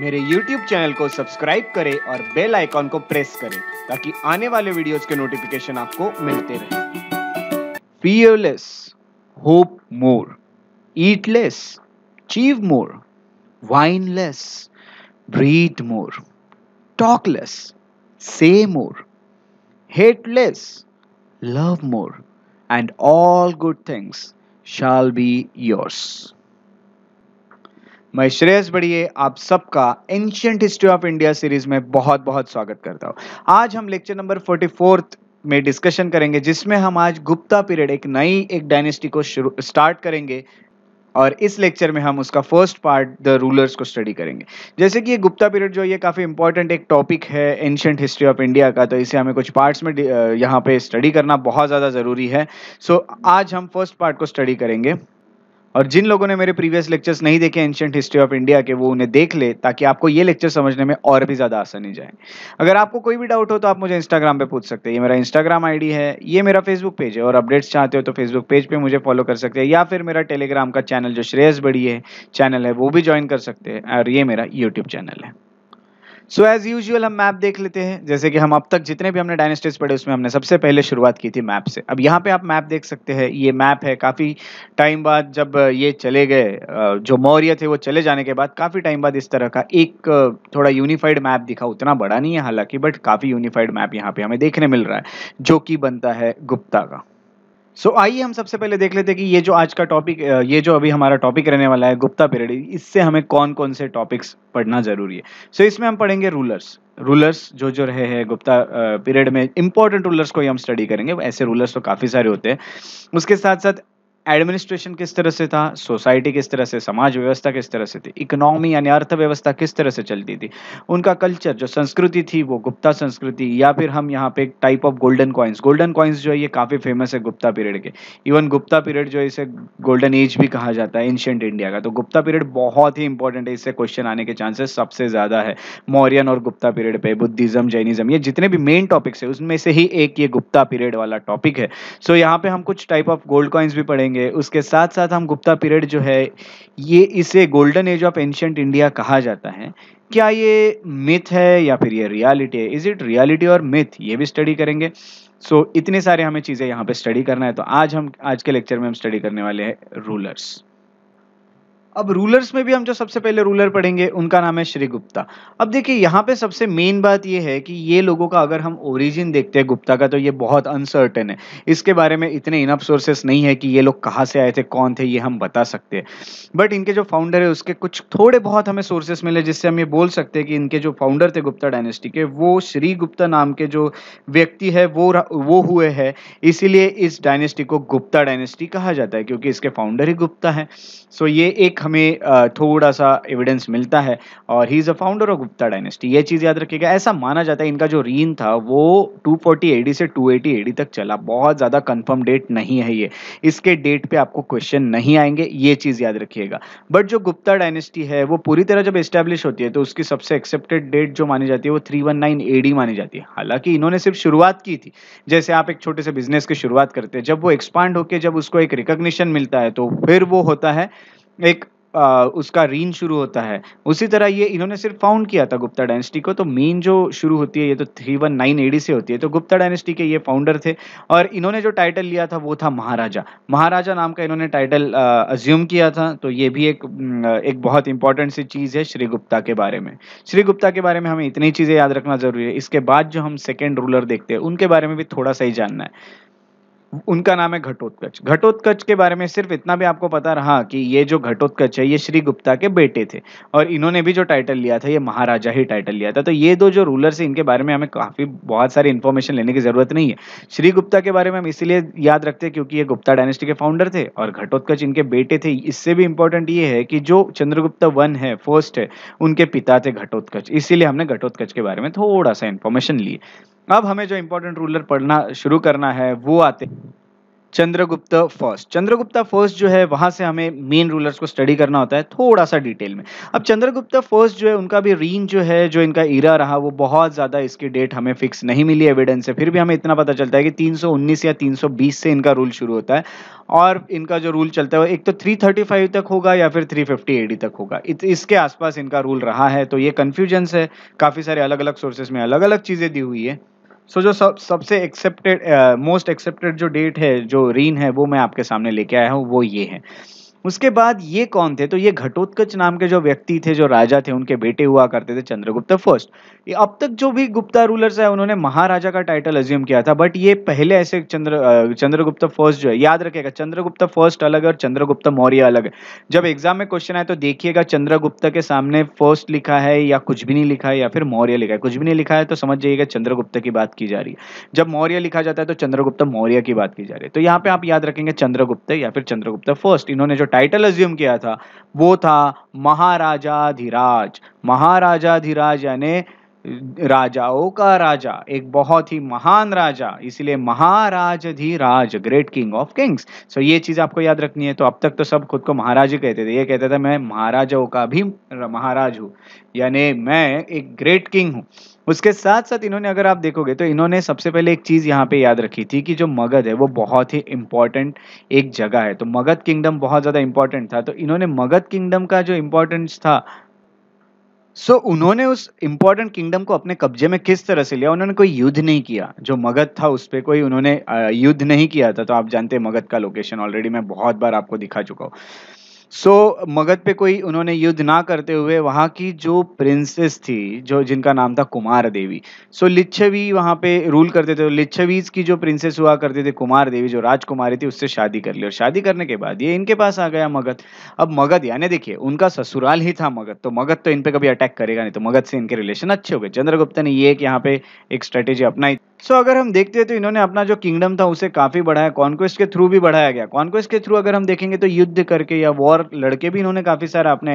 मेरे YouTube channel को subscribe करें और बेल आइकॉन को प्रेस करें ताकि आने वाले वीडियोस के नोटिफिकेशन आपको मिलते रहे fear less hope more eat less more whine less breathe more talk less say more hate less love more and all good things shall be yours मैं श्रेयस बढ़िए आप सबका ancient history of India series में बहुत बहुत स्वागत करता हूँ आज हम लेक्चर नंबर फोर्टी फोर्थ में डिस्कशन करेंगे जिसमें हम आज गुप्ता पीरियड एक नई एक डायनेस्टी को शुरू स्टार्ट करेंगे और इस लेक्चर में हम उसका फर्स्ट पार्ट द रूलर्स को स्टडी करेंगे जैसे कि ये गुप्ता पीरियड जो ये काफ़ी इंपॉर्टेंट एक टॉपिक है एंशंट हिस्ट्री ऑफ इंडिया का तो इसे हमें कुछ पार्ट्स में यहाँ पे स्टडी करना बहुत ज़्यादा ज़रूरी है सो so, आज हम फर्स्ट पार्ट को स्टडी करेंगे और जिन लोगों ने मेरे प्रीवियस लेक्चर्स नहीं देखे एंशियंट हिस्ट्री ऑफ इंडिया के वो उन्हें देख ले ताकि आपको ये लेक्चर समझने में और भी ज़्यादा आसानी जाए अगर आपको कोई भी डाउट हो तो आप मुझे इंस्टाग्राम पे पूछ सकते हैं ये मेरा इंस्टाग्राम आईडी है ये मेरा फेसबुक पेज है और अपडेट्स चाहते हो तो फेसबुक पेज पर पे मुझे फॉलो कर सकते हैं या फिर मेरा टेलीग्राम का चैनल जो श्रेयस बड़ी है चैनल है वो भी ज्वाइन कर सकते हैं और ये मेरा यूट्यूब चैनल है सो एज यूजल हम मैप देख लेते हैं जैसे कि हम अब तक जितने भी हमने डायनेस्टीज पढ़े उसमें हमने सबसे पहले शुरुआत की थी मैप से अब यहाँ पे आप मैप देख सकते हैं ये मैप है काफ़ी टाइम बाद जब ये चले गए जो मौर्य थे वो चले जाने के बाद काफ़ी टाइम बाद इस तरह का एक थोड़ा यूनिफाइड मैप दिखा उतना बड़ा नहीं है हालांकि बट काफ़ी यूनिफाइड मैप यहाँ पे हमें देखने मिल रहा है जो कि बनता है गुप्ता का सो so, आइए हम सबसे पहले देख लेते हैं कि ये जो आज का टॉपिक ये जो अभी हमारा टॉपिक रहने वाला है गुप्ता पीरियड इससे हमें कौन कौन से टॉपिक्स पढ़ना जरूरी है सो so, इसमें हम पढ़ेंगे रूलर्स रूलर्स जो जो रहे हैं गुप्ता पीरियड में इंपॉर्टेंट रूलर्स को ही हम स्टडी करेंगे ऐसे रूलर्स तो काफ़ी सारे होते हैं उसके साथ साथ एडमिनिस्ट्रेशन किस तरह से था सोसाइटी किस तरह से समाज व्यवस्था किस तरह से थी इकोनॉमी यानी अर्थव्यवस्था किस तरह से चलती थी उनका कल्चर जो संस्कृति थी वो गुप्ता संस्कृति या फिर हम यहाँ पे एक type of golden coins golden coins जो है ये काफ़ी फेमस है गुप्ता पीरियड के इवन गुप्ता पीरियड जो है इसे गोल्डन एज भी कहा जाता है एंशियंट इंडिया का तो गुप्ता पीरियड बहुत ही इंपॉर्टेंट है इससे क्वेश्चन आने के चांसेस सबसे ज़्यादा है मौर्यन और गुप्ता पीरियड पे बुद्धिज्म जैनिज्म ये जितने भी मेन टॉपिक्स है उसमें से ही एक ये गुप्ता पीरियड वाला टॉपिक है सो यहाँ पे हम कुछ टाइप ऑफ गोल्ड कॉइन्स भी पढ़ेंगे करेंगे उसके साथ साथ हम गुप्ता पीरियड जो है ये इसे golden age of ancient India कहा जाता है क्या ये मिथ है या फिर ये रियलिटी है इज इट रियलिटी और मिथ ये भी स्टडी करेंगे सो so, इतने सारे हमें चीज़ें यहाँ पे स्टडी करना है तो आज हम आज के लेक्चर में हम स्टडी करने वाले हैं रूलर्स अब रूलर्स में भी हम जो सबसे पहले रूलर पढ़ेंगे उनका नाम है श्री गुप्ता अब देखिए यहाँ पे सबसे मेन बात ये है कि ये लोगों का अगर हम ओरिजिन देखते हैं गुप्ता का तो ये बहुत अनसर्टेन है इसके बारे में इतने इनफ सोर्सेस नहीं है कि ये लोग कहाँ से आए थे कौन थे ये हम बता सकते हैं बट इनके जो फाउंडर है उसके कुछ थोड़े बहुत हमें सोर्सेस मिले जिससे हम ये बोल सकते हैं कि इनके जो फाउंडर थे गुप्ता डायनेस्टी के वो श्री गुप्ता नाम के जो व्यक्ति है वो वो हुए है इसीलिए इस डायनेस्टी को गुप्ता डायनेस्टी कहा जाता है क्योंकि इसके फाउंडर ही गुप्ता है सो ये एक हमें थोड़ा सा एविडेंस मिलता है और he is a founder of Gupta dynasty ये चीज़ याद रखिएगा ऐसा माना जाता है इनका जो रीन था वो 240 फोर्टी एडी से 280 एटी एडी तक चला बहुत ज़्यादा कंफर्म डेट नहीं है ये इसके डेट पे आपको क्वेश्चन नहीं आएंगे ये चीज़ याद रखिएगा बट जो गुप्ता डायनेस्टी है वो पूरी तरह जब इस्टेब्लिश होती है तो उसकी सबसे एक्सेप्टेड डेट जो मानी जाती है वो थ्री वन नाइन एडी मानी जाती है हालांकि इन्होंने सिर्फ शुरुआत की थी जैसे आप एक छोटे से बिजनेस की शुरुआत करते हैं जब वो एक्सपांड होकर जब उसको एक रिकोगशन मिलता है तो फिर वो होता है एक उसका रीन शुरू होता है उसी तरह ये इन्होंने सिर्फ फाउंड किया था गुप्ता डायनेस्टी को तो मेन जो शुरू होती है ये तो थ्री वन नाइन एडी से होती है तो गुप्ता डायनेस्टी के ये फाउंडर थे और इन्होंने जो टाइटल लिया था वो था महाराजा महाराजा नाम का इन्होंने टाइटल अज्यूम किया था तो ये भी एक एक बहुत इंपॉर्टेंट सी चीज़ है श्री गुप्ता के बारे में श्री गुप्ता के बारे में हमें इतनी चीज़ें याद रखना जरूरी है इसके बाद जो हम सेकेंड रूलर देखते हैं उनके बारे में भी थोड़ा सा ही जानना है उनका नाम है घटोत्कच घटोत्कच के बारे में सिर्फ इतना भी आपको पता रहा कि ये जो घटोत्कच है ये श्री गुप्ता के बेटे थे और इन्होंने भी जो टाइटल लिया था ये महाराजा ही टाइटल लिया था तो ये दो जो रूलर्स हैं इनके बारे में हमें काफ़ी बहुत सारी इन्फॉर्मेशन लेने की ज़रूरत नहीं है श्री गुप्ता के बारे में हम इसीलिए याद रखते हैं क्योंकि ये गुप्ता डायनेस्टी के फाउंडर थे और घटोत्कच इनके बेटे थे इससे भी इम्पोर्टेंट ये है कि जो चंद्रगुप्ता वन है फर्स्ट है उनके पिता थे घटोत्कच इसीलिए हमने घटोत्कच के बारे में थोड़ा सा इन्फॉर्मेशन लिए अब हमें जो इम्पोर्टेंट रूलर पढ़ना शुरू करना है वो आते चंद्रगुप्त फर्स्ट चंद्रगुप्ता फर्स्ट जो है वहाँ से हमें मेन रूलर्स को स्टडी करना होता है थोड़ा सा डिटेल में अब चंद्रगुप्ता फर्स्ट जो है उनका भी रीन जो है जो इनका ईरा रहा वो बहुत ज़्यादा इसकी डेट हमें फिक्स नहीं मिली एविडेंस से फिर भी हमें इतना पता चलता है कि 319 या 320 से इनका रूल शुरू होता है और इनका जो रूल चलता है वो एक तो 335 तक होगा या फिर 350 फिफ्टी तक होगा इसके आसपास इनका रूल रहा है तो ये कन्फ्यूजन्स है काफ़ी सारे अलग अलग सोर्सेस में अलग अलग चीज़ें दी हुई है सो so, जो सब सबसे एक्सेप्टेड मोस्ट एक्सेप्टेड जो डेट है जो रीन है वो मैं आपके सामने लेके आया हूँ वो ये है उसके बाद ये कौन थे तो ये घटोत्कच नाम के जो व्यक्ति थे जो राजा थे उनके बेटे हुआ करते थे चंद्रगुप्त फर्स्ट ये अब तक जो भी गुप्ता रूलर्स है उन्होंने महाराजा का टाइटल अज्यूम किया था बट ये पहले ऐसे चंद्र चंद्रगुप्त फर्स्ट जो है याद रखेगा चंद्रगुप्त फर्स्ट अलग है और चंद्रगुप्त मौर्य अलग है जब एग्जाम में क्वेश्चन आए तो देखिएगा चंद्रगुप्त के सामने फर्स्ट लिखा है या कुछ भी नहीं लिखा है या फिर मौर्य लिखा है कुछ भी नहीं लिखा है तो समझ जाइएगा चंद्रगुप्त की बात की जा रही है जब मौर्य लिखा जाता है तो चंद्रगुप्त मौर्य की बात की जा रही है तो यहाँ पे आप याद रखेंगे चंद्रगुप्त या फिर चंद्रगुप्त फर्स्ट इन्होंने जो टाइटल अज्यूम किया था वो था महाराजाधिराज महाराजाधिराज यानी राजाओं का राजा एक बहुत ही महान राजा इसलिए महाराज राज great king of kings so ये चीज आपको याद रखनी है तो अब तक तो सब खुद को महाराज ही कहते थे ये कहते थे मैं महाराजाओं का भी महाराज हूँ यानी मैं एक ग्रेट किंग हूँ उसके साथ साथ इन्होंने अगर आप देखोगे तो इन्होंने सबसे पहले एक चीज़ यहाँ पे याद रखी थी कि जो मगध है वो बहुत ही इम्पोर्टेंट एक जगह है तो मगध किंगडम बहुत ज़्यादा इम्पोर्टेंट था तो इन्होंने मगध किंगडम का जो इम्पोर्टेंस था सो so, उन्होंने उस इम्पोर्टेंट किंगडम को अपने कब्जे में किस तरह से लिया उन्होंने कोई युद्ध नहीं किया जो मगध था उस पर कोई उन्होंने युद्ध नहीं किया था तो आप जानते हैं मगध का लोकेशन ऑलरेडी मैं बहुत बार आपको दिखा चुका हूँ सो so, मगध पे कोई उन्होंने युद्ध ना करते हुए वहाँ की जो प्रिंसेस थी जो जिनका नाम था कुमार देवी सो so, लिच्छवी वहाँ पे रूल करते थे लिच्छवीज की जो प्रिंसेस हुआ करते थे कुमार देवी जो राजकुमारी थी उससे शादी कर ली और शादी करने के बाद ये इनके पास आ गया मगध अब मगध यानी देखिए उनका ससुराल ही था मगध तो मगध तो इन कभी अटैक करेगा नहीं तो मगध से इनके रिलेशन अच्छे हो गए चंद्रगुप्त ने ये एक यहाँ पे एक स्ट्रेटेजी अपनाई सो so, अगर हम देखते हैं तो इन्होंने अपना जो किंगडम था उसे काफ़ी बढ़ाया कॉन्क्वेस्ट के थ्रू भी बढ़ाया गया कॉन्क्वेस्ट के थ्रू अगर हम देखेंगे तो युद्ध करके या वॉर लड़के भी इन्होंने काफ़ी सारा अपने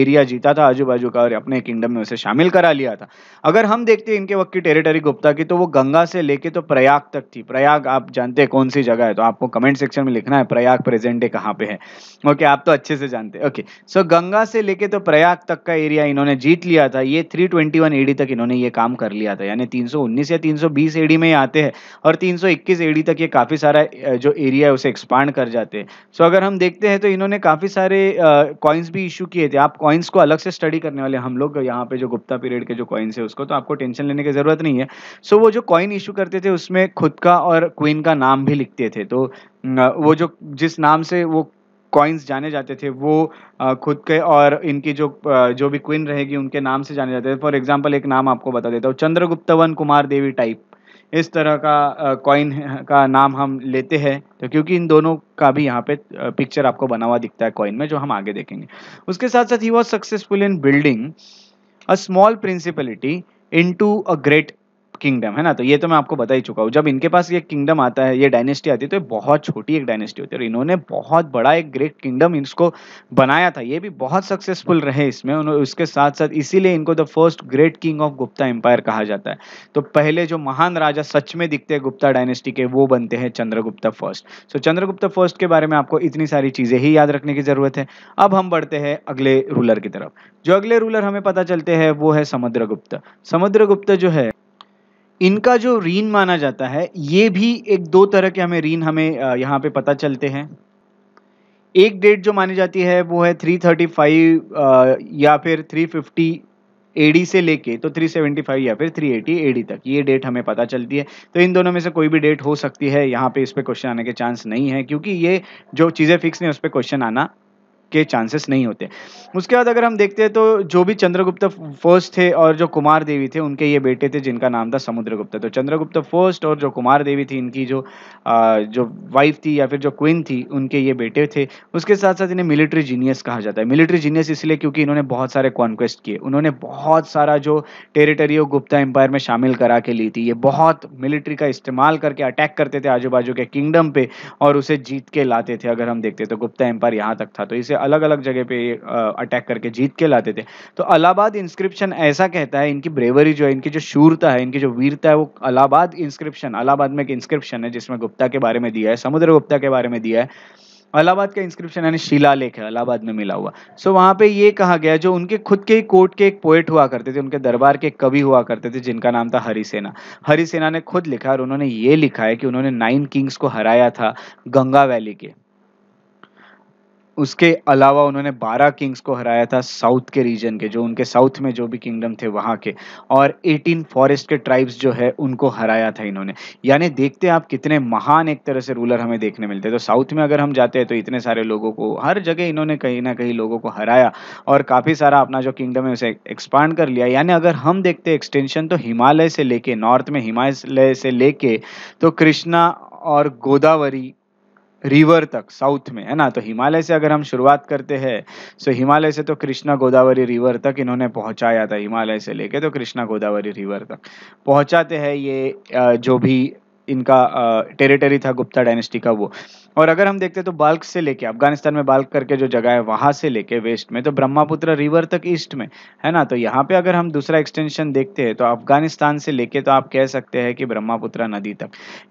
एरिया जीता था आजू बाजू का और अपने किंगडम में उसे शामिल करा लिया था अगर हम देखते हैं इनके वक्त की टेरिटरी गुप्ता की तो वो गंगा से लेके तो प्रयाग तक थी प्रयाग आप जानते हैं कौन सी जगह है तो आपको कमेंट सेक्शन में लिखना है प्रयाग प्रेजेंट है कहाँ पे है ओके आप तो अच्छे से जानते हैं ओके सो गंगा से लेके तो प्रयाग तक का एरिया इन्होंने जीत लिया था ये थ्री ट्वेंटी वन एडी तक इन्होंने ये काम कर लिया था यानी तीन सौ उन्नीस या तीन सौ बीस 121 एडी में आते हैं और 321 एडी तक ये काफ़ी सारा जो एरिया है उसे एक्सपांड कर जाते हैं सो अगर हम देखते हैं तो इन्होंने काफ़ी सारे कॉइन्स भी इशू किए थे आप कॉइन्स को अलग से स्टडी करने वाले हम लोग यहाँ पे जो गुप्ता पीरियड के जो कॉइन्स है उसको तो आपको टेंशन लेने की ज़रूरत नहीं है सो वो जो कॉइन इशू करते थे उसमें खुद का और क्वीन का नाम भी लिखते थे तो वो जो जिस नाम से वो कॉइन्स जाने जाते थे वो खुद के और इनकी जो जो भी क्वीन रहेगी उनके नाम से जाने जाते थे फॉर एग्जांपल एक नाम आपको बता देता हूँ चंद्रगुप्त वन कुमार देवी टाइप इस तरह का कॉइन का नाम हम लेते हैं तो क्योंकि इन दोनों का भी यहाँ पे पिक्चर आपको बना हुआ दिखता है कॉइन में जो हम आगे देखेंगे उसके साथ साथ ही was successful in building a small principality into a great kingdom है ना तो ये तो मैं आपको बता ही चुका हूँ जब इनके पास ये किंगडम आता है ये डायनेस्टी आती है तो ये बहुत छोटी एक डायनेस्टी होती है और इन्होंने बहुत बड़ा एक ग्रेट किंगडम इसको बनाया था ये भी बहुत सक्सेसफुल रहे इसमें उन्होंने उसके साथ साथ इसीलिए इनको the first great king of Gupta empire कहा जाता है तो पहले जो महान राजा सच में दिखते हैं गुप्ता डायनेस्टी के वो बनते हैं Chandragupta first so Chandragupta first के बारे में आपको इतनी सारी चीज़ें ही याद रखने की ज़रूरत है अब हम बढ़ते हैं अगले रूलर की तरफ जो अगले रूलर हमें पता चलते हैं वो है समुद्रगुप्त समुद्रगुप्त जो है इनका जो रीन माना जाता है ये भी एक दो तरह के हमें रीन हमें यहाँ पे पता चलते हैं एक डेट जो मानी जाती है वो है 335 या फिर 350 एडी से लेके तो 375 या फिर 380 एडी तक ये डेट हमें पता चलती है तो इन दोनों में से कोई भी डेट हो सकती है यहाँ पे इस पर क्वेश्चन आने के चांस नहीं है क्योंकि ये जो चीज़ें फिक्स नहीं उस पर क्वेश्चन आना के चांसेस नहीं होते उसके बाद अगर हम देखते हैं तो जो भी चंद्रगुप्त फर्स्ट थे और जो कुमार देवी थे उनके ये बेटे थे जिनका नाम था समुद्रगुप्त तो चंद्रगुप्त फर्स्ट और जो कुमार देवी थी इनकी जो आ, जो वाइफ थी या फिर जो क्वीन थी उनके ये बेटे थे उसके साथ साथ इन्हें मिलिट्री जीनियस कहा जाता है मिलिट्री जीनियस इसलिए क्योंकि इन्होंने बहुत सारे कॉन्क्वेस्ट किए उन्होंने बहुत सारा जो टेरिटरी गुप्ता एम्पायर में शामिल करा के ली थी ये बहुत मिलिट्री का इस्तेमाल करके अटैक करते थे आजू बाजू के किंगडम पे और उसे जीत के लाते थे अगर हम देखते तो गुप्ता एम्पायर यहाँ तक था तो इसे अलग अलग जगह पे अटैक करके जीत के लाते थे तो अलाहाबाद इंस्क्रिप्शन ऐसा कहता है इनकी ब्रेवरी जो है इनकी जो शूरता है इनकी जो वीरता है वो अलाहाबाद इंस्क्रिप्शन अलाहाबाद में एक इंस्क्रिप्शन है जिसमें गुप्ता के बारे में दिया है समुद्र गुप्ता के बारे में दिया है अलाहाबाद का इंस्क्रिप्शन यानी शिला लेख है अलाहाबाद में मिला हुआ सो so, वहाँ पे ये कहा गया जो उनके खुद के ही कोर्ट के एक पोएट हुआ करते थे उनके दरबार के कवि हुआ करते थे जिनका नाम था हरिसेना हरिसेना ने खुद लिखा और उन्होंने ये लिखा है कि उन्होंने नाइन किंग्स को हराया था गंगा वैली के उसके अलावा उन्होंने बारह किंग्स को हराया था साउथ के रीजन के जो उनके साउथ में जो भी किंगडम थे वहाँ के और 18 फॉरेस्ट के ट्राइब्स जो है उनको हराया था इन्होंने यानी देखते हैं आप कितने महान एक तरह से रूलर हमें देखने मिलते हैं तो साउथ में अगर हम जाते हैं तो इतने सारे लोगों को हर जगह इन्होंने कहीं ना कहीं लोगों को हराया और काफ़ी सारा अपना जो किंगडम है उसे एक्सपांड कर लिया यानी अगर हम देखते एक्सटेंशन तो हिमालय से लेके नॉर्थ में हिमालय से लेके तो कृष्णा और गोदावरी रिवर तक साउथ में है ना तो हिमालय से अगर हम शुरुआत करते हैं सो हिमालय से तो कृष्णा गोदावरी रिवर तक इन्होंने पहुंचाया था हिमालय से लेके तो कृष्णा गोदावरी रिवर तक पहुंचाते हैं ये जो भी इनका टेरिटरी था गुप्ता डायनेस्टी का वो और अगर हम देखते तो बाल्क से लेके अफगानिस्तान में बाल्क करके जो जगह है वहां से लेके वेस्ट में तो ब्रह्मपुत्र रिवर तक ईस्ट में है ना तो यहाँ पे अगर हम दूसरा एक्सटेंशन देखते हैं तो अफगानिस्तान से लेके तो आप कह सकते हैं कि ब्रह्मपुत्र नदी तक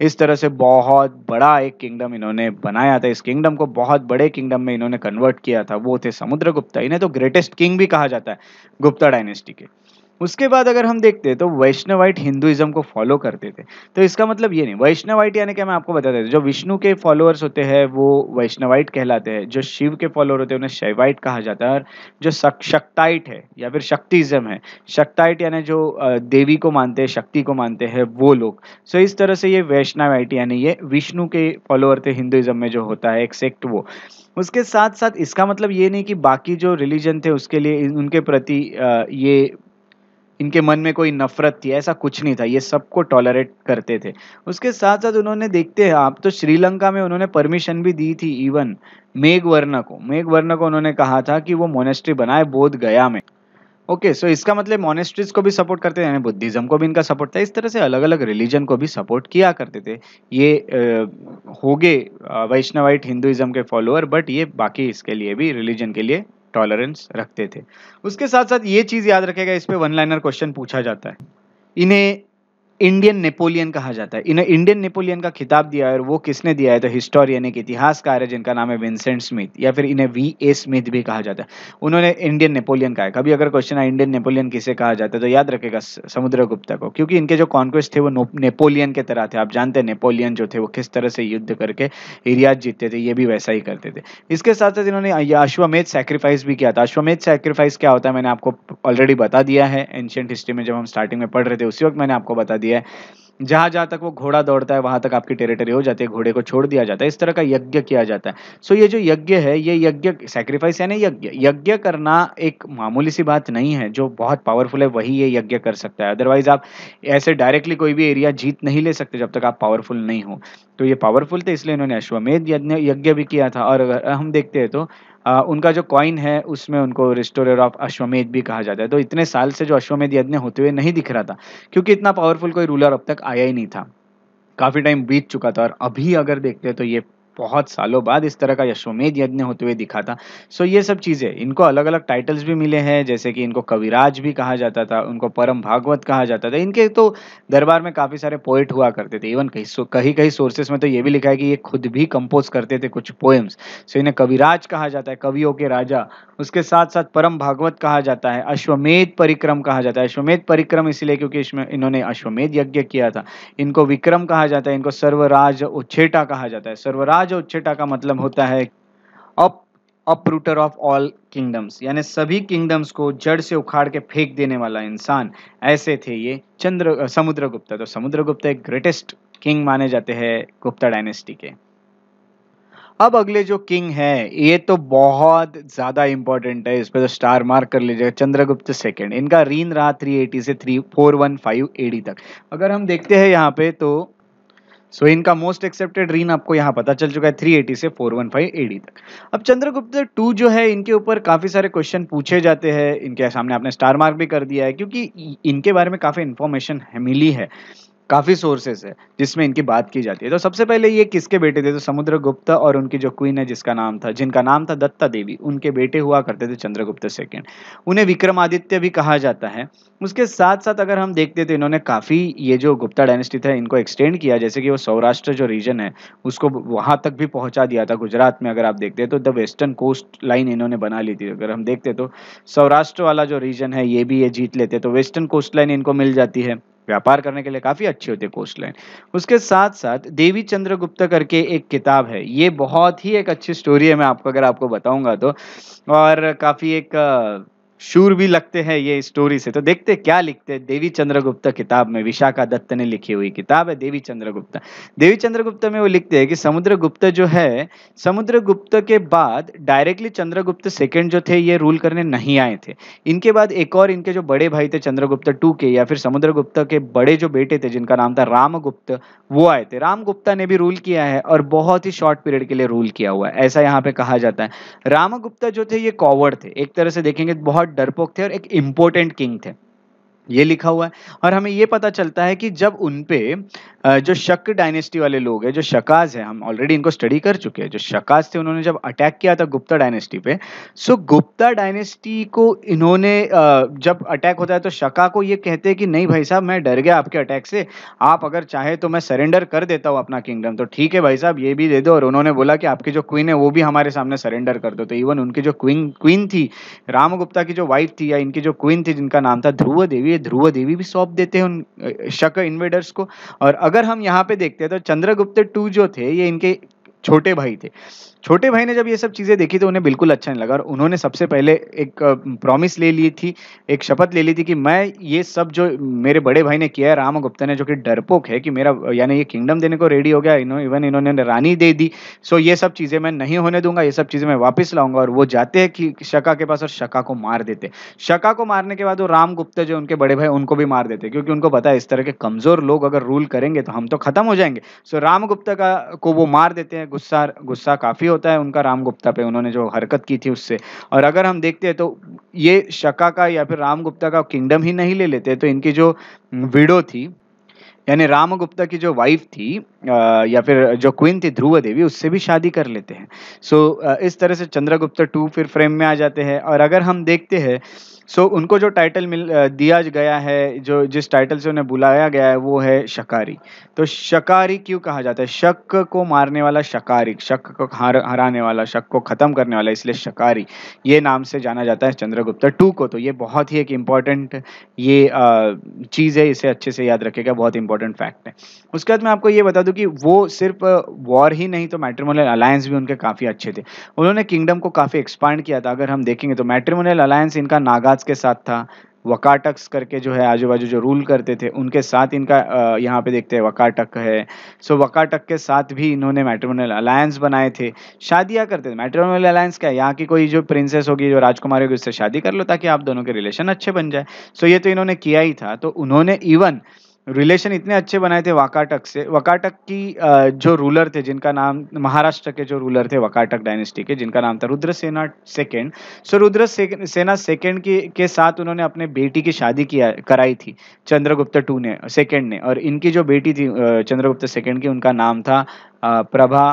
इस तरह से बहुत बड़ा एक किंगडम इन्होंने बनाया था इस किंगडम को बहुत बड़े किंगडम में इन्होंने कन्वर्ट किया था वो थे समुद्र इन्हें तो ग्रेटेस्ट किंग भी कहा जाता है गुप्ता डायनेस्टी के उसके बाद अगर हम देखते हैं तो वैष्णवाइट हिंदुइज्म को फॉलो करते थे तो इसका मतलब ये नहीं वैष्णवाइट यानी क्या मैं आपको बता देता जो विष्णु के फॉलोअर्स होते हैं वो वैष्णवाइट कहलाते हैं जो शिव के फॉलोअर होते हैं उन्हें शैवाइट कहा जाता है और जो शक्ताइट है या फिर शक्तिज्म है शक्ताइट यानी जो देवी को मानते हैं शक्ति को मानते हैं वो लोग सो इस तरह से ये वैष्णवाइट यानी ये विष्णु के फॉलोअर थे हिंदुइज्म में जो होता है एक्सेक्ट वो उसके साथ साथ इसका मतलब ये नहीं कि बाकी जो रिलीजन थे उसके लिए उनके प्रति ये इनके मन में कोई नफरत थी ऐसा कुछ नहीं था ये सबको टॉलरेट करते थे उसके साथ साथ उन्होंने देखते हैं आप तो श्रीलंका में उन्होंने परमिशन भी दी थी इवन मेघवर्णा को मेघवर्ण को उन्होंने कहा था कि वो मोनेस्ट्री बनाए बोध गया में ओके okay, सो so इसका मतलब मोनेस्ट्रीज को भी सपोर्ट करते थे यानी बुद्धिज्म को भी इनका सपोर्ट था इस तरह से अलग अलग रिलीजन को भी सपोर्ट किया करते थे ये आ, हो गए वैष्णवाइट हिंदुइज्म के फॉलोअर बट ये बाकी इसके लिए भी रिलीजन के लिए टॉलरेंस रखते थे उसके साथ साथ ये चीज़ याद रखेगा इस पर वन लाइनर क्वेश्चन पूछा जाता है इन्हें इंडियन नेपोलियन कहा जाता है इन्हें इंडियन नेपोलियन का खिताब दिया है और वो किसने दिया है तो हिस्टोरियन एक इतिहासकार है जिनका नाम है विंसेंट स्मिथ या फिर इन्हें वी ए स्मिथ भी कहा जाता है उन्होंने इंडियन नेपोलियन कहा है कभी अगर क्वेश्चन है इंडियन नेपोलियन किसे कहा जाता है तो याद रखेगा समुद्र को क्योंकि इनके जो कॉन्क्वेस्ट थे वो नेपोलियन के तरह थे आप जानते हैं नेपोलियन जो थे वो किस तरह से युद्ध करके एरियाज जीतते थे ये भी वैसा ही करते थे इसके साथ साथ इन्होंने अश्वमेध सेक्रीफाइस भी किया था अश्वमेध सेक्रीफाइस क्या होता है मैंने आपको ऑलरेडी बता दिया है एंशियंट हिस्ट्री में जब हम स्टार्टिंग में पढ़ रहे थे उसी वक्त मैंने आपको बता दिया दिया है जहां जहां तक वो घोड़ा दौड़ता है वहां तक आपकी टेरिटरी हो जाती है घोड़े को छोड़ दिया जाता है इस तरह का यज्ञ किया जाता है सो ये जो यज्ञ है ये यज्ञ सेक्रीफाइस यानी यज्ञ यज्ञ करना एक मामूली सी बात नहीं है जो बहुत पावरफुल है वही ये यज्ञ कर सकता है अदरवाइज आप ऐसे डायरेक्टली कोई भी एरिया जीत नहीं ले सकते जब तक आप पावरफुल नहीं हो तो ये पावरफुल थे इसलिए इन्होंने अश्वमेध यज्ञ यज्ञ भी किया था और हम देखते हैं तो आ, उनका जो कॉइन है उसमें उनको रिस्टोरर ऑफ अश्वमेध भी कहा जाता है तो इतने साल से जो अश्वमेध यज्ञ होते हुए नहीं दिख रहा था क्योंकि इतना पावरफुल कोई रूलर अब तक आया ही नहीं था काफ़ी टाइम बीत चुका था और अभी अगर देखते हैं तो ये बहुत सालों बाद इस तरह का यशोमेध यज्ञ होते हुए दिखा था सो ये सब चीज़ें इनको अलग अलग टाइटल्स भी मिले हैं जैसे कि इनको कविराज भी कहा जाता था उनको परम भागवत कहा जाता था इनके तो दरबार में काफ़ी सारे पोइट हुआ करते थे इवन कहीं कहीं कहीं सोर्सेस में तो ये भी लिखा है कि ये खुद भी कंपोज करते थे कुछ पोएम्स सो इन्हें कविराज कहा जाता है कवियों के राजा उसके साथ साथ परम भागवत कहा जाता है अश्वमेध परिक्रम कहा जाता है अश्वमेध परिक्रम इसलिए क्योंकि इसमें इन्होंने अश्वमेध यज्ञ किया था इनको विक्रम कहा जाता है इनको सर्वराज उच्छेटा कहा जाता है सर्वराज जो उच्चटा का मतलब होता है up uprooter of all kingdoms यानी सभी किंगडम्स को जड़ से उखाड़ के फेंक देने वाला इंसान ऐसे थे ये चंद्र समुद्रगुप्ता तो समुद्रगुप्ता एक ग्रेटेस्ट किंग माने जाते हैं गुप्ता डायनेस्टी के अब अगले जो किंग है ये तो बहुत ज़्यादा इंपॉर्टेंट है इस पर तो स्टार मार्क कर लीजिएगा चंद्रगुप्त सेकेंड इनका रीन रहा 380 से फोर वन फाइव एडी तक अगर हम देखते हैं यहाँ पे तो सो so, इनका मोस्ट एक्सेप्टेड रीन आपको यहाँ पता चल चुका है 380 से 415 एडी तक अब चंद्रगुप्त टू जो है इनके ऊपर काफ़ी सारे क्वेश्चन पूछे जाते हैं इनके सामने आपने स्टार मार्क भी कर दिया है क्योंकि इनके बारे में काफ़ी इन्फॉर्मेशन मिली है काफ़ी सोर्सेस है जिसमें इनकी बात की जाती है तो सबसे पहले ये किसके बेटे थे तो समुद्र गुप्ता और उनकी जो क्वीन है जिसका नाम था जिनका नाम था दत्ता देवी उनके बेटे हुआ करते थे चंद्रगुप्त सेकेंड उन्हें विक्रमादित्य भी कहा जाता है उसके साथ साथ अगर हम देखते तो इन्होंने काफ़ी ये जो गुप्ता डायनेस्टी था इनको एक्सटेंड किया जैसे कि वो सौराष्ट्र जो रीजन है उसको वहां तक भी पहुँचा दिया था गुजरात में अगर आप देखते तो द वेस्टर्न कोस्ट लाइन इन्होंने बना ली थी अगर हम देखते तो सौराष्ट्र वाला जो रीजन है ये भी ये जीत लेते तो वेस्टर्न कोस्ट लाइन इनको मिल जाती है व्यापार करने के लिए काफ़ी अच्छी होती है कोस्ट लाइन उसके साथ साथ देवी चंद्र गुप्त करके एक किताब है ये बहुत ही एक अच्छी स्टोरी है मैं आपको अगर आपको बताऊंगा तो और काफ़ी एक शूर भी लगते हैं ये स्टोरी से तो देखते क्या लिखते हैं देवी चंद्रगुप्त किताब में विशाखा दत्त ने लिखी हुई किताब है देवी चंद्रगुप्त देवी चंद्रगुप्त में वो लिखते हैं कि समुद्रगुप्त जो है समुद्रगुप्त के बाद डायरेक्टली चंद्रगुप्त सेकंड जो थे ये रूल करने नहीं आए थे इनके बाद एक और इनके जो बड़े भाई थे चंद्रगुप्त टू के या फिर समुद्रगुप्त के बड़े जो बेटे थे जिनका नाम था रामगुप्त वो आए थे रामगुप्ता ने भी रूल किया है और बहुत ही शॉर्ट पीरियड के लिए रूल किया हुआ है ऐसा यहाँ पे कहा जाता है रामगुप्ता जो थे ये कॉवर्ड थे एक तरह से देखेंगे तो बहुत बहुत डरपोक थे और एक इम्पोर्टेंट किंग थे ये लिखा हुआ है और हमें ये पता चलता है कि जब उनपे जो शक डायनेस्टी वाले लोग हैं जो शकाज हैं हम ऑलरेडी इनको स्टडी कर चुके हैं जो शकाज थे उन्होंने जब अटैक किया था गुप्ता डायनेस्टी पे सो गुप्ता डायनेस्टी को इन्होंने जब अटैक होता है तो शका को ये कहते हैं कि नहीं भाई साहब मैं डर गया आपके अटैक से आप अगर चाहे तो मैं सरेंडर कर देता हूँ अपना किंगडम तो ठीक है भाई साहब ये भी दे दो और उन्होंने बोला कि आपकी जो क्वीन है वो भी हमारे सामने सरेंडर कर दो तो इवन उनकी जो क्वीन क्वीन थी गुप्ता की जो वाइफ थी या इनकी जो क्वीन थी जिनका नाम था ध्रुव देवी लिए ध्रुव देवी भी सौंप देते हैं उन शक इन्वेडर्स को और अगर हम यहाँ पे देखते हैं तो चंद्रगुप्त टू जो थे ये इनके छोटे भाई थे छोटे भाई ने जब ये सब चीज़ें देखी तो उन्हें बिल्कुल अच्छा नहीं लगा और उन्होंने सबसे पहले एक प्रॉमिस ले ली थी एक शपथ ले ली थी कि मैं ये सब जो मेरे बड़े भाई ने किया है राम गुप्ता ने जो कि डरपोक है कि मेरा यानी ये किंगडम देने को रेडी हो गया इन्हों इवन इन्होंने रानी दे दी सो ये सब चीज़ें मैं नहीं होने दूंगा ये सब चीज़ें मैं वापस लाऊंगा और वो जाते हैं कि शका के पास और शका को मार देते शका को मारने के बाद वो राम गुप्ता जो उनके बड़े भाई उनको भी मार देते क्योंकि उनको पता है इस तरह के कमज़ोर लोग अगर रूल करेंगे तो हम तो खत्म हो जाएंगे सो राम गुप्ता का को वो मार देते हैं गुस्सा गुस्सा काफ़ी होता है उनका राम गुप्ता पे उन्होंने जो हरकत की थी उससे और अगर हम देखते हैं तो ये शका का या फिर राम गुप्ता का किंगडम ही नहीं ले लेते तो इनकी जो विडो थी यानी राम गुप्ता की जो वाइफ थी या फिर जो क्वीन थी ध्रुव देवी उससे भी शादी कर लेते हैं सो so, इस तरह से चंद्रगुप्त टू फिर फ्रेम में आ जाते हैं और अगर हम देखते हैं सो so, उनको जो टाइटल मिल दिया गया है जो जिस टाइटल से उन्हें बुलाया गया है वो है शकारी तो शकारी क्यों कहा जाता है शक को मारने वाला शकारी शक को हर, हराने वाला शक को ख़त्म करने वाला इसलिए शकारी ये नाम से जाना जाता है चंद्रगुप्त टू को तो ये बहुत ही एक इम्पॉर्टेंट ये चीज़ है इसे अच्छे से याद रखेगा बहुत इंपॉर्टेंट फैक्ट है उसके बाद मैं आपको ये बता दूँ कि वो सिर्फ वॉर ही नहीं तो मैट्रीमोनियल अलायंस भी उनके काफ़ी अच्छे थे उन्होंने किंगडम को काफ़ी एक्सपांड किया था अगर हम देखेंगे तो मैट्रीमोनियल अलायंस इनका नागा महाराज के साथ था वकाटक्स करके जो है आजू बाजू जो रूल करते थे उनके साथ इनका यहाँ पे देखते हैं वकाटक है सो वकाटक के साथ भी इन्होंने मैट्रिमोनियल अलायंस बनाए थे शादियाँ करते थे मैट्रिमोनियल अलायंस क्या है यहाँ की कोई जो प्रिंसेस होगी जो राजकुमारी होगी उससे शादी कर लो ताकि आप दोनों के रिलेशन अच्छे बन जाए सो ये तो इन्होंने किया ही था तो उन्होंने इवन रिलेशन इतने अच्छे बनाए थे वकाटक से वकाटक की जो रूलर थे जिनका नाम महाराष्ट्र के जो रूलर थे वाकाटक डायनेस्टी के जिनका नाम था रुद्र सेना सेकेंड सो रुद्र सेना सेकेंड के के साथ उन्होंने अपने बेटी की शादी किया कराई थी चंद्रगुप्त टू ने सेकेंड ने और इनकी जो बेटी थी चंद्रगुप्त सेकेंड की उनका नाम था प्रभा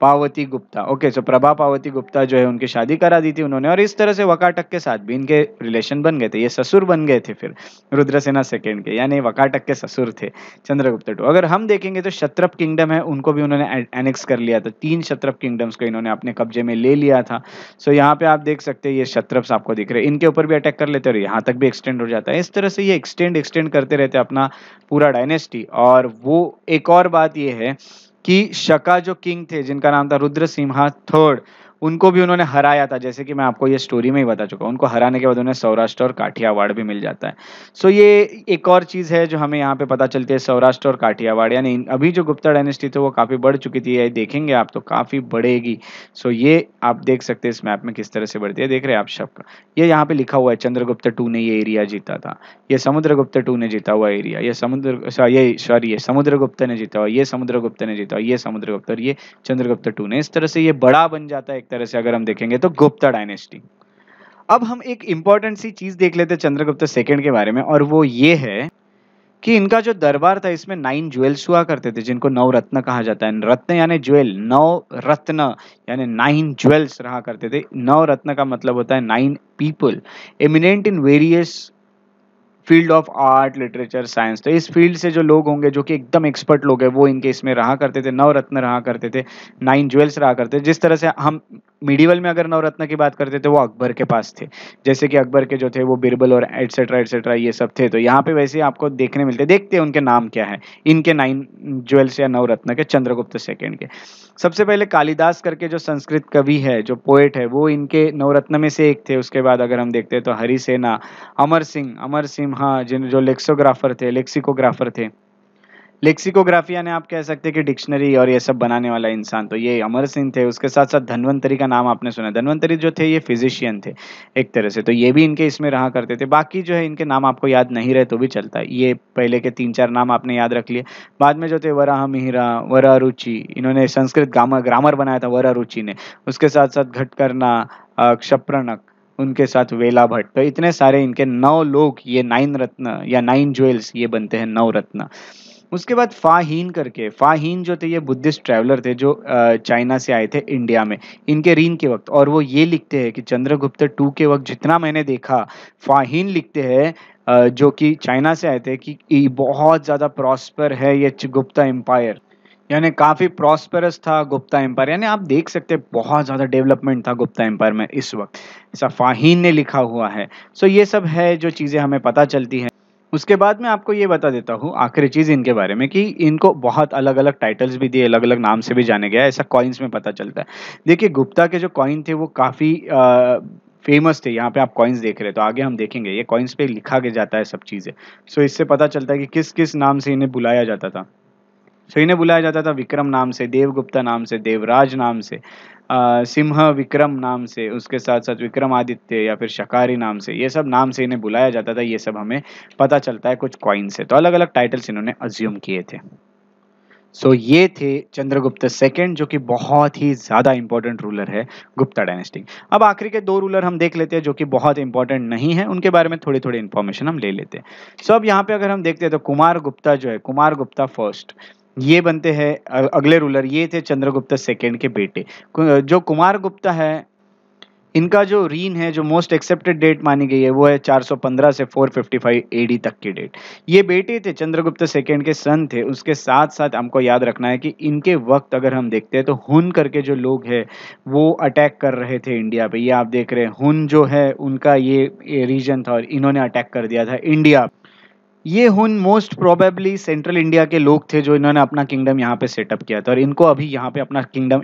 पावती गुप्ता ओके सो प्रभा पावती गुप्ता जो है उनकी शादी करा दी थी उन्होंने और इस तरह से वकाटक के साथ भी इनके रिलेशन बन गए थे ये ससुर बन गए थे फिर रुद्रसेना सेकेंड के यानी वकाटक के ससुर थे चंद्रगुप्त टू अगर हम देखेंगे तो शत्रप किंगडम है उनको भी उन्होंने एनेक्स कर लिया था तीन शत्रप किंगडम्स को इन्होंने अपने कब्जे में ले लिया था सो यहाँ पे आप देख सकते हैं ये शत्रप्स आपको दिख रहे इनके ऊपर भी अटैक कर लेते और यहाँ तक भी एक्सटेंड हो जाता है इस तरह से ये एक्सटेंड एक्सटेंड करते रहते अपना पूरा डायनेस्टी और वो एक और बात ये है कि शका जो किंग थे जिनका नाम था रुद्र सिम्हा थर्ड उनको भी उन्होंने हराया था जैसे कि मैं आपको ये स्टोरी में ही बता चुका हूँ उनको हराने के बाद उन्हें सौराष्ट्र और काठियावाड़ भी मिल जाता है सो ये एक और चीज़ है जो हमें यहाँ पे पता चलती है सौराष्ट्र और काठियावाड़ यानी अभी जो गुप्ता डायनेस्टी थी वो काफ़ी बढ़ चुकी थी ये देखेंगे आप तो काफ़ी बढ़ेगी सो ये आप देख सकते हैं इस मैप में किस तरह से बढ़ती है देख रहे हैं आप सबका ये यहाँ पे लिखा हुआ है चंद्रगुप्त टू ने ये एरिया जीता था ये समुद्रगुप्त टू ने जीता हुआ एरिया ये समुद्र ये सॉरी ये समुद्रगुप्त ने जीता हुआ ये समुद्रगुप्त ने जीता हुआ ये समुद्रगुप्त और ये चंद्रगुप्त टू ने इस तरह से ये बड़ा बन जाता है तरह से अगर हम देखेंगे तो गुप्ता डायनेस्टी अब हम एक इम्पॉर्टेंट सी चीज़ देख लेते चंद्रगुप्त सेकेंड के बारे में और वो ये है कि इनका जो दरबार था इसमें नाइन ज्वेल्स हुआ करते थे जिनको नौ रत्न कहा जाता है रत्न यानी ज्वेल नौ रत्न यानी नाइन ज्वेल्स रहा करते थे नौ रत्न का मतलब होता है nine people eminent in various field of art literature science तो इस फील्ड से जो लोग होंगे जो कि एकदम एक्सपर्ट लोग हैं वो इनके इसमें रहा करते थे नवरत्न रहा करते थे नाइन ज्वेल्स रहा करते थे जिस तरह से हम मिडिवल में अगर नवरत्न की बात करते थे वो अकबर के पास थे जैसे कि अकबर के जो थे वो बिरबल और एटसेट्रा एटसेट्रा ये सब थे तो यहाँ पे वैसे आपको देखने मिलते देखते हैं उनके नाम क्या है इनके नाइन ज्वेल्स या नवरत्न के चंद्रगुप्त सेकेंड के सबसे पहले कालिदास करके जो संस्कृत कवि है जो पोएट है वो इनके नवरत्न में से एक थे उसके बाद अगर हम देखते हैं तो हरिसेना अमर सिंह अमर सिंह हाँ जिन जो लेक्सोग्राफर थे लेक्सिकोग्राफर थे लेक्सिकोग्राफी यानी आप कह सकते हैं कि डिक्शनरी और ये सब बनाने वाला इंसान तो ये अमर सिंह थे उसके साथ साथ धनवंतरी का नाम आपने सुना धनवंतरी जो थे ये फिजिशियन थे एक तरह से तो ये भी इनके इसमें रहा करते थे बाकी जो है इनके नाम आपको याद नहीं रहे तो भी चलता है ये पहले के तीन चार नाम आपने याद रख लिए बाद में जो थे वराह मिहिरा वरा रुचि इन्होंने संस्कृत ग्रामर ग्रामर बनाया था वरा रुचि ने उसके साथ साथ घटकरना क्षप्रणक उनके साथ वेला भट्ट तो इतने सारे इनके नौ लोग ये नाइन रत्न या नाइन ज्वेल्स ये बनते हैं नौ रत्न उसके बाद फाहीन करके फाहीन जो थे ये बुद्धिस्ट ट्रैवलर थे जो चाइना से आए थे इंडिया में इनके रीन के वक्त और वो ये लिखते हैं कि चंद्रगुप्त टू के वक्त जितना मैंने देखा फाहीन लिखते हैं जो कि चाइना से आए थे कि बहुत ज़्यादा प्रॉस्पर है ये गुप्ता एम्पायर यानी काफ़ी प्रॉस्परस था गुप्ता एम्पायर यानी आप देख सकते हैं बहुत ज़्यादा डेवलपमेंट था गुप्ता एम्पायर में इस वक्त ऐसा फाहीन ने लिखा हुआ है सो ये सब है जो चीज़ें हमें पता चलती है उसके बाद मैं आपको ये बता देता हूँ आखिरी चीज़ इनके बारे में कि इनको बहुत अलग अलग टाइटल्स भी दिए अलग अलग नाम से भी जाने गया ऐसा कॉइन्स में पता चलता है देखिए गुप्ता के जो कॉइन थे वो काफ़ी फेमस थे यहाँ पे आप कॉइन्स देख रहे हैं तो आगे हम देखेंगे ये कॉइन्स पे लिखा के जाता है सब चीज़ें सो इससे पता चलता है कि किस किस नाम से इन्हें बुलाया जाता था सो इन्हें बुलाया जाता था विक्रम नाम से देवगुप्ता नाम से देवराज नाम से सिंह विक्रम नाम से उसके साथ साथ विक्रमादित्य या फिर शकारी नाम से ये सब नाम से इन्हें बुलाया जाता था ये सब हमें पता चलता है कुछ कॉइन से तो अलग अलग टाइटल्स इन्होंने अज्यूम किए थे सो so, ये थे चंद्रगुप्त सेकेंड जो कि बहुत ही ज़्यादा इंपॉर्टेंट रूलर है गुप्ता डायनेस्टी अब आखिरी के दो रूलर हम देख लेते हैं जो कि बहुत इंपॉर्टेंट नहीं है उनके बारे में थोड़ी थोड़ी इन्फॉर्मेशन हम ले लेते हैं सो so, अब यहाँ पे अगर हम देखते हैं तो कुमार गुप्ता जो है कुमार गुप्ता फर्स्ट ये बनते हैं अगले रूलर ये थे चंद्रगुप्त सेकेंड के बेटे जो कुमार गुप्ता है इनका जो रीन है जो मोस्ट एक्सेप्टेड डेट मानी गई है वो है 415 से 455 फिफ्टी तक की डेट ये बेटे थे चंद्रगुप्त सेकेंड के सन थे उसके साथ साथ हमको याद रखना है कि इनके वक्त अगर हम देखते हैं तो हुन करके जो लोग हैं वो अटैक कर रहे थे इंडिया पे ये आप देख रहे हैं हुन जो है उनका ये रीजन था और इन्होंने अटैक कर दिया था इंडिया पे ये हुन मोस्ट प्रोबेबली सेंट्रल इंडिया के लोग थे जो इन्होंने अपना किंगडम यहाँ पे सेटअप किया था और इनको अभी यहाँ पे अपना किंगडम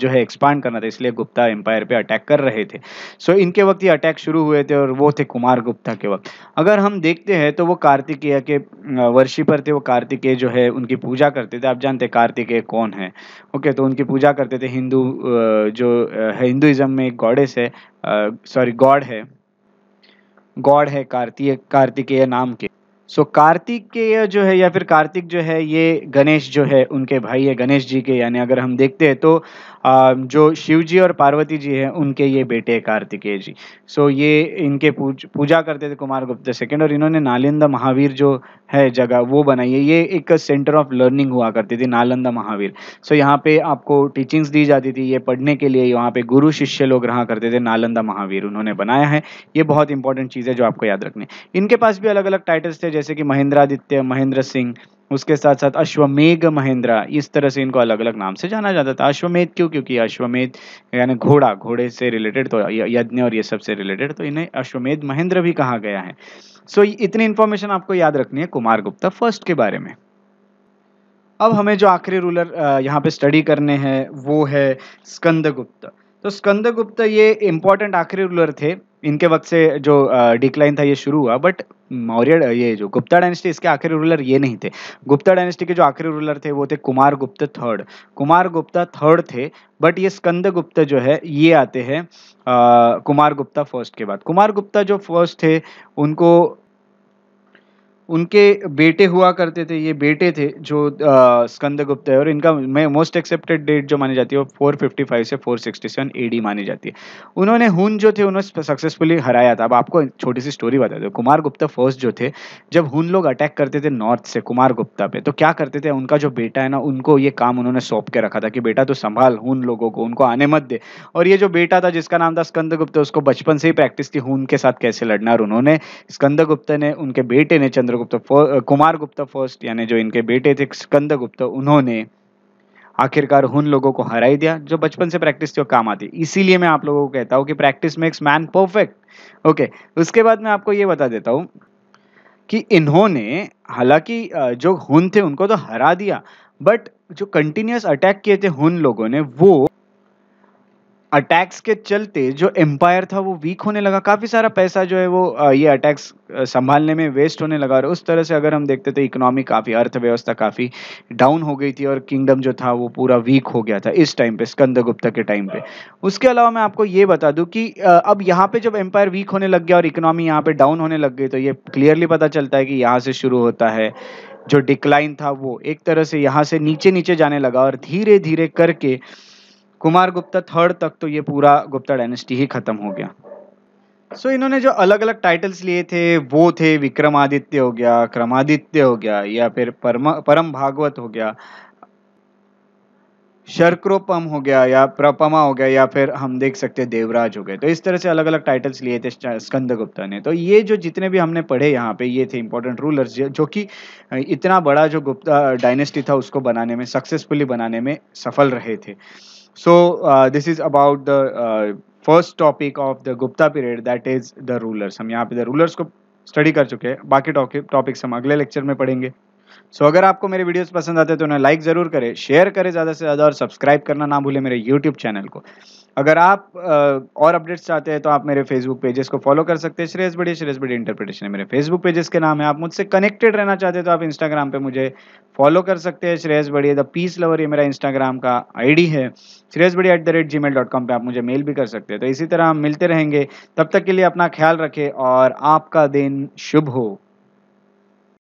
जो है एक्सपांड करना था इसलिए गुप्ता एम्पायर पे अटैक कर रहे थे सो so, इनके वक्त ये अटैक शुरू हुए थे और वो थे कुमार गुप्ता के वक्त अगर हम देखते हैं तो वो कार्तिकेय के वर्षी पर थे वो कार्तिकेय जो है उनकी पूजा करते थे आप जानते कार्तिकेय कौन है ओके okay, तो उनकी पूजा करते थे हिंदू जो है हिंदुज़म में एक गॉडेस है सॉरी गॉड है गॉड है कार्तिक कार्तिकेय नाम के सो कार्तिक के जो है या फिर कार्तिक जो है ये गणेश जो है उनके भाई है गणेश जी के यानी अगर हम देखते हैं तो Um, जो शिव जी और पार्वती जी हैं उनके ये बेटे कार्तिकेय जी सो ये इनके पूज, पूजा करते थे कुमार गुप्ता सेकेंड और इन्होंने नालंदा महावीर जो है जगह वो बनाई है ये एक सेंटर ऑफ लर्निंग हुआ करती थी नालंदा महावीर सो यहाँ पे आपको टीचिंग्स दी जाती थी ये पढ़ने के लिए यहाँ पे गुरु शिष्य लोग रहा करते थे नालंदा महावीर उन्होंने बनाया है ये बहुत इंपॉर्टेंट चीज़ है जो आपको याद रखनी इनके पास भी अलग अलग टाइटल्स थे जैसे कि महेंद्रादित्य महेंद्र सिंह उसके साथ साथ अश्वमेघ महेंद्रा इस तरह से इनको अलग अलग नाम से जाना जाता था अश्वमेध क्यों क्योंकि अश्वमेध यानी घोड़ा घोड़े से रिलेटेड तो यज्ञ और ये सब से रिलेटेड तो इन्हें अश्वमेध महेंद्र भी कहा गया है सो so, इतनी इन्फॉर्मेशन आपको याद रखनी है कुमार गुप्ता फर्स्ट के बारे में अब हमें जो आखिरी रूलर यहाँ पे स्टडी करने हैं वो है स्कंदगुप्त तो स्कंदगुप्त ये इम्पोर्टेंट आखिरी रूलर थे इनके वक्त से जो डिक्लाइन था ये शुरू हुआ बट मौर्य ये जो गुप्ता डायनेस्टी इसके आखिरी रूलर ये नहीं थे गुप्ता डायनेस्टी के जो आखिरी रूलर थे वो थे कुमार गुप्ता थर्ड कुमार गुप्ता थर्ड थे बट ये स्कंद गुप्ता जो है ये आते हैं कुमार गुप्ता फर्स्ट के बाद कुमार गुप्ता जो फर्स्ट थे उनको उनके बेटे हुआ करते थे ये बेटे थे जो स्कंद गुप्त है और इनका मोस्ट एक्सेप्टेड डेट जो मानी जाती है वो 455 से 467 एडी मानी जाती है उन्होंने हुन जो थे उन्होंने सक्सेसफुली हराया था अब आपको छोटी सी स्टोरी बता दो कुमार गुप्ता फर्स्ट जो थे जब हुन लोग अटैक करते थे नॉर्थ से कुमार गुप्ता पे तो क्या करते थे उनका जो बेटा है ना उनको ये काम उन्होंने सौंप के रखा था कि बेटा तो संभाल हुन लोगों को उनको आने मत दे और ये जो बेटा था जिसका नाम था स्कंद गुप्ता उसको बचपन से ही प्रैक्टिस थी हुन के साथ कैसे लड़ना और उन्होंने स्कंद गुप्ता ने उनके बेटे ने चंद्र चंद्रगुप्त कुमार गुप्त फर्स्ट यानी जो इनके बेटे थे स्कंद गुप्त उन्होंने आखिरकार उन लोगों को हराई दिया जो बचपन से प्रैक्टिस जो काम आती इसीलिए मैं आप लोगों को कहता हूँ कि practice makes man perfect okay उसके बाद मैं आपको ये बता देता हूँ कि इन्होंने हालांकि जो हुन थे उनको तो हरा दिया बट जो कंटिन्यूस अटैक किए थे हुन लोगों ने वो अटैक्स के चलते जो एम्पायर था वो वीक होने लगा काफ़ी सारा पैसा जो है वो ये अटैक्स संभालने में वेस्ट होने लगा और उस तरह से अगर हम देखते तो इकोनॉमी काफ़ी अर्थव्यवस्था काफ़ी डाउन हो गई थी और किंगडम जो था वो पूरा वीक हो गया था इस टाइम पे स्कंद के टाइम पे उसके अलावा मैं आपको ये बता दूँ कि अब यहाँ पे जब एम्पायर वीक होने लग गया और इकोनॉमी यहाँ पे डाउन होने लग गई तो ये क्लियरली पता चलता है कि यहाँ से शुरू होता है जो डिक्लाइन था वो एक तरह से यहाँ से नीचे नीचे जाने लगा और धीरे धीरे करके कुमार गुप्ता थर्ड तक तो ये पूरा गुप्ता डायनेस्टी ही खत्म हो गया सो so, इन्होंने जो अलग अलग टाइटल्स लिए थे वो थे विक्रमादित्य हो गया क्रमादित्य हो गया या फिर परम परम भागवत हो गया शर्क्रोपम हो गया या प्रपमा हो गया या फिर हम देख सकते हैं देवराज हो गए तो इस तरह से अलग अलग टाइटल्स लिए थे स्कंद गुप्ता ने तो ये जो जितने भी हमने पढ़े यहाँ पे ये थे इंपॉर्टेंट रूलर्स जो कि इतना बड़ा जो गुप्ता डायनेस्टी था उसको बनाने में सक्सेसफुली बनाने में सफल रहे थे So uh, this is about the uh, first topic of the Gupta period that is the rulers हम यहाँ पे द रूलर्स को स्टडी कर चुके हैं बाकी टॉपिक्स हम अगले लेक्चर में पढ़ेंगे सो अगर आपको मेरे वीडियोस पसंद आते हैं तो उन्हें लाइक ज़रूर करें शेयर करें ज़्यादा से ज़्यादा और सब्सक्राइब करना ना भूलें मेरे यूट्यूब चैनल को अगर आप और अपडेट्स चाहते हैं तो आप मेरे फेसबुक पेजेस को फॉलो कर सकते हैं श्रेयस बड़ी श्रेयस बड़ी इंटरप्रिटेशन है मेरे फेसबुक पेजेस के नाम है आप मुझसे कनेक्टेड रहना चाहते हैं तो आप इंस्टाग्राम पे मुझे फॉलो कर सकते हैं श्रेयस बड़ी द पीस लवर ये मेरा इंस्टाग्राम का आईडी है श्रेयस बड़ी at the rate gmail dot com पर आप मुझे मेल भी कर सकते हैं तो इसी तरह हम मिलते रहेंगे तब तक के लिए अपना ख्याल रखें और आपका दिन शुभ हो